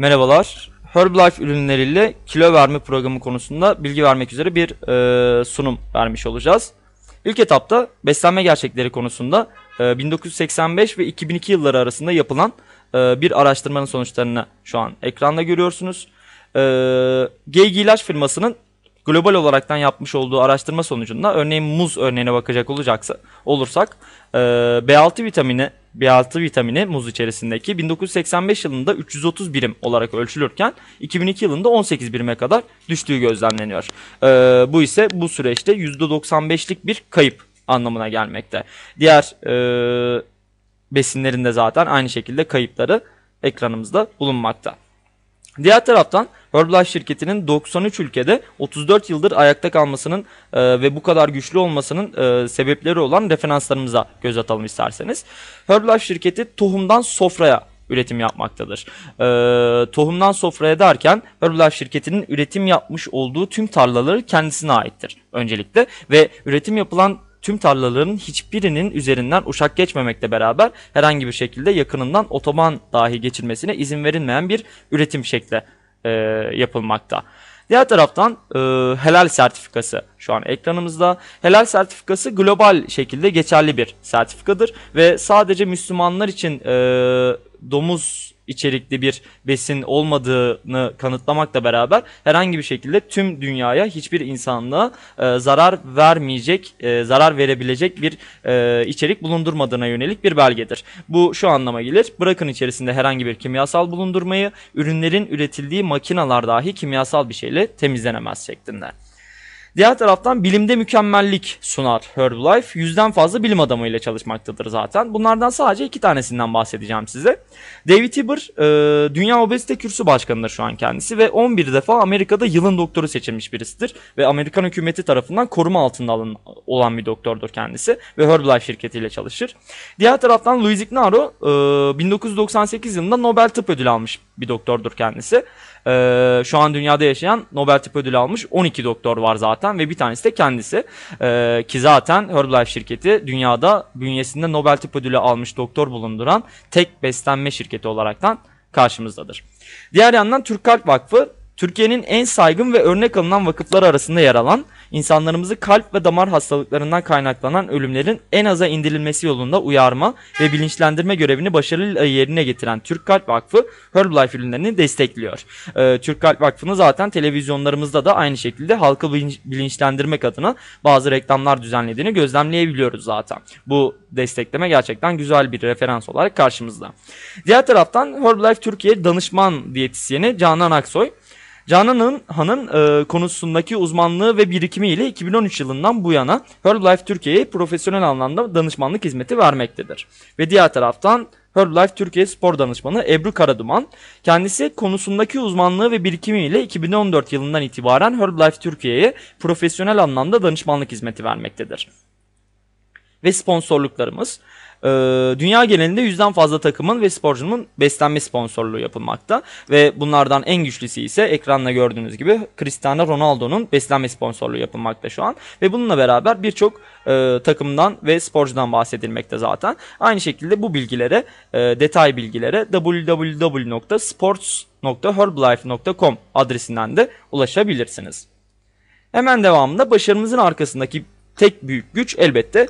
Merhabalar. Herbalife ürünleriyle kilo verme programı konusunda bilgi vermek üzere bir e, sunum vermiş olacağız. İlk etapta beslenme gerçekleri konusunda e, 1985 ve 2002 yılları arasında yapılan e, bir araştırmanın sonuçlarını şu an ekranda görüyorsunuz. E, GG ilaç firmasının global olaraktan yapmış olduğu araştırma sonucunda örneğin muz örneğine bakacak olacaksa olursak e, B6 vitamini B6 vitamini muz içerisindeki 1985 yılında 330 birim olarak ölçülürken 2002 yılında 18 birime kadar düştüğü gözlemleniyor. E, bu ise bu süreçte %95'lik bir kayıp anlamına gelmekte. Diğer e, besinlerinde zaten aynı şekilde kayıpları ekranımızda bulunmakta. Diğer taraftan Herbalife şirketinin 93 ülkede 34 yıldır ayakta kalmasının e, ve bu kadar güçlü olmasının e, sebepleri olan referanslarımıza göz atalım isterseniz. Herbalife şirketi tohumdan sofraya üretim yapmaktadır. Ee, tohumdan sofraya derken Herbalife şirketinin üretim yapmış olduğu tüm tarlaları kendisine aittir öncelikle ve üretim yapılan tüm tarlaların hiçbirinin üzerinden uçak geçmemekle beraber herhangi bir şekilde yakınından otoban dahi geçilmesine izin verilmeyen bir üretim şekli e, yapılmakta. Diğer taraftan e, helal sertifikası şu an ekranımızda. Helal sertifikası global şekilde geçerli bir sertifikadır ve sadece Müslümanlar için e, domuz içerikli bir besin olmadığını kanıtlamakla beraber herhangi bir şekilde tüm dünyaya hiçbir insanlığa e, zarar vermeyecek, e, zarar verebilecek bir e, içerik bulundurmadığına yönelik bir belgedir. Bu şu anlama gelir. Bırakın içerisinde herhangi bir kimyasal bulundurmayı, ürünlerin üretildiği makinalar dahi kimyasal bir şeyle temizlenemez şeklinde. Diğer taraftan bilimde mükemmellik sunar Herbalife. Yüzden fazla bilim adamıyla çalışmaktadır zaten. Bunlardan sadece iki tanesinden bahsedeceğim size. David Tiber e, Dünya Obezite Kürsü Başkanı'dır şu an kendisi ve 11 defa Amerika'da yılın doktoru seçilmiş birisidir. Ve Amerikan hükümeti tarafından koruma altında alın, olan bir doktordur kendisi ve Herbalife şirketiyle çalışır. Diğer taraftan Luis Ignaro e, 1998 yılında Nobel Tıp Ödülü almış bir doktordur kendisi. Ee, şu an dünyada yaşayan Nobel Tıp Ödülü almış 12 doktor var zaten ve bir tanesi de kendisi. Ee, ki zaten Herbalife şirketi dünyada bünyesinde Nobel Tıp Ödülü almış doktor bulunduran tek beslenme şirketi olaraktan karşımızdadır. Diğer yandan Türk Kalp Vakfı Türkiye'nin en saygın ve örnek alınan vakıfları arasında yer alan insanlarımızı kalp ve damar hastalıklarından kaynaklanan ölümlerin en aza indirilmesi yolunda uyarma ve bilinçlendirme görevini başarıyla yerine getiren Türk Kalp Vakfı Herbalife ürünlerini destekliyor. Ee, Türk Kalp Vakfı'nı zaten televizyonlarımızda da aynı şekilde halkı bilinçlendirmek adına bazı reklamlar düzenlediğini gözlemleyebiliyoruz zaten. Bu destekleme gerçekten güzel bir referans olarak karşımızda. Diğer taraftan Herbalife Türkiye danışman diyetisyeni Canan Aksoy Canan'ın Han'ın e, konusundaki uzmanlığı ve birikimiyle 2013 yılından bu yana Herbalife Türkiye'ye profesyonel anlamda danışmanlık hizmeti vermektedir. Ve diğer taraftan Herbalife Türkiye Spor Danışmanı Ebru Karaduman, kendisi konusundaki uzmanlığı ve birikimiyle 2014 yılından itibaren Herbalife Türkiye'ye profesyonel anlamda danışmanlık hizmeti vermektedir ve sponsorluklarımız. Ee, dünya genelinde yüzden fazla takımın ve sporcunun beslenme sponsorluğu yapılmakta ve bunlardan en güçlüsü ise ekranda gördüğünüz gibi Cristiano Ronaldo'nun beslenme sponsorluğu yapılmakta şu an ve bununla beraber birçok e, takımdan ve sporcudan bahsedilmekte zaten. Aynı şekilde bu bilgilere e, detay bilgilere www.sports.herbalife.com adresinden de ulaşabilirsiniz. Hemen devamında başarımızın arkasındaki tek büyük güç elbette